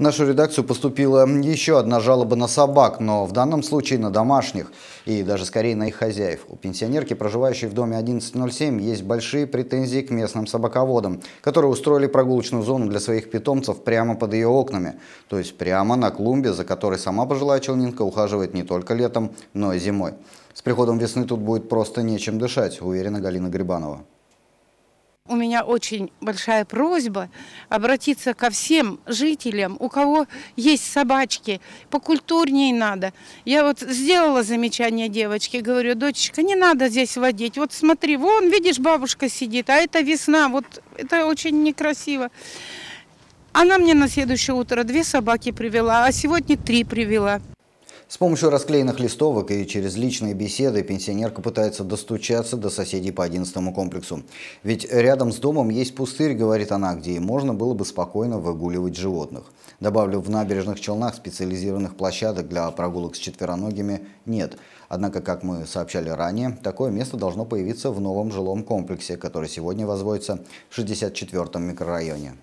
В нашу редакцию поступила еще одна жалоба на собак, но в данном случае на домашних и даже скорее на их хозяев. У пенсионерки, проживающей в доме 1107, есть большие претензии к местным собаководам, которые устроили прогулочную зону для своих питомцев прямо под ее окнами, то есть прямо на клумбе, за которой сама пожилая челнинка ухаживает не только летом, но и зимой. С приходом весны тут будет просто нечем дышать, уверена Галина Грибанова у меня очень большая просьба обратиться ко всем жителям, у кого есть собачки, покультурнее надо. Я вот сделала замечание девочке, говорю, дочечка, не надо здесь водить. Вот смотри, вон, видишь, бабушка сидит, а это весна, вот это очень некрасиво. Она мне на следующее утро две собаки привела, а сегодня три привела. С помощью расклеенных листовок и через личные беседы пенсионерка пытается достучаться до соседей по 11 комплексу. Ведь рядом с домом есть пустырь, говорит она, где можно было бы спокойно выгуливать животных. Добавлю, в набережных Челнах специализированных площадок для прогулок с четвероногими нет. Однако, как мы сообщали ранее, такое место должно появиться в новом жилом комплексе, который сегодня возводится в 64-м микрорайоне.